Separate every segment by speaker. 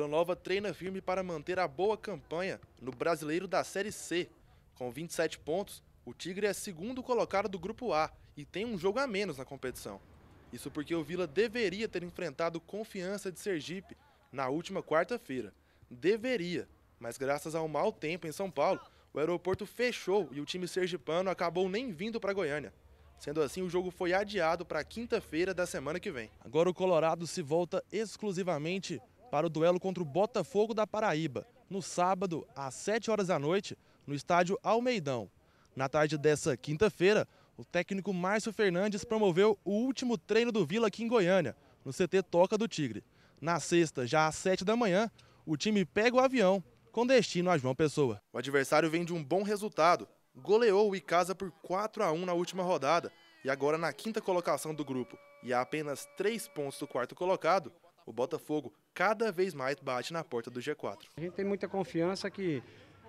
Speaker 1: Vila Nova treina firme para manter a boa campanha no Brasileiro da Série C. Com 27 pontos, o Tigre é segundo colocado do Grupo A e tem um jogo a menos na competição. Isso porque o Vila deveria ter enfrentado Confiança de Sergipe na última quarta-feira. Deveria, mas graças ao mau tempo em São Paulo, o aeroporto fechou e o time sergipano acabou nem vindo para Goiânia. Sendo assim, o jogo foi adiado para quinta-feira da semana que vem. Agora o Colorado se volta exclusivamente para o duelo contra o Botafogo da Paraíba, no sábado, às 7 horas da noite, no estádio Almeidão. Na tarde dessa quinta-feira, o técnico Márcio Fernandes promoveu o último treino do Vila aqui em Goiânia, no CT Toca do Tigre. Na sexta, já às 7 da manhã, o time pega o avião com destino a João Pessoa. O adversário vem de um bom resultado. Goleou o Icasa por 4 a 1 na última rodada e agora na quinta colocação do grupo e a apenas 3 pontos do quarto colocado, o Botafogo cada vez mais bate na porta do G4.
Speaker 2: A gente tem muita confiança que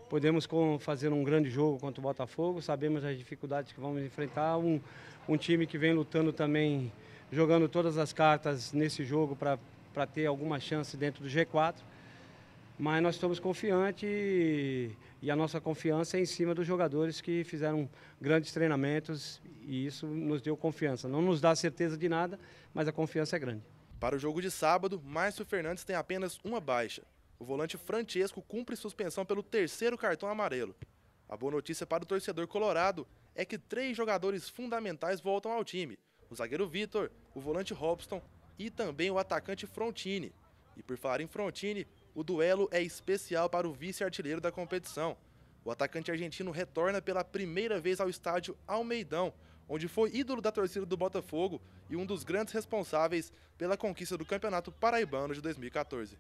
Speaker 2: podemos fazer um grande jogo contra o Botafogo, sabemos as dificuldades que vamos enfrentar, um, um time que vem lutando também, jogando todas as cartas nesse jogo para ter alguma chance dentro do G4. Mas nós estamos confiantes e, e a nossa confiança é em cima dos jogadores que fizeram grandes treinamentos e isso nos deu confiança. Não nos dá certeza de nada, mas a confiança é grande.
Speaker 1: Para o jogo de sábado, Márcio Fernandes tem apenas uma baixa. O volante Francesco cumpre suspensão pelo terceiro cartão amarelo. A boa notícia para o torcedor colorado é que três jogadores fundamentais voltam ao time: o zagueiro Vitor, o volante Robson e também o atacante Frontini. E por falar em Frontini, o duelo é especial para o vice-artilheiro da competição. O atacante argentino retorna pela primeira vez ao estádio Almeidão onde foi ídolo da torcida do Botafogo e um dos grandes responsáveis pela conquista do Campeonato Paraibano de 2014.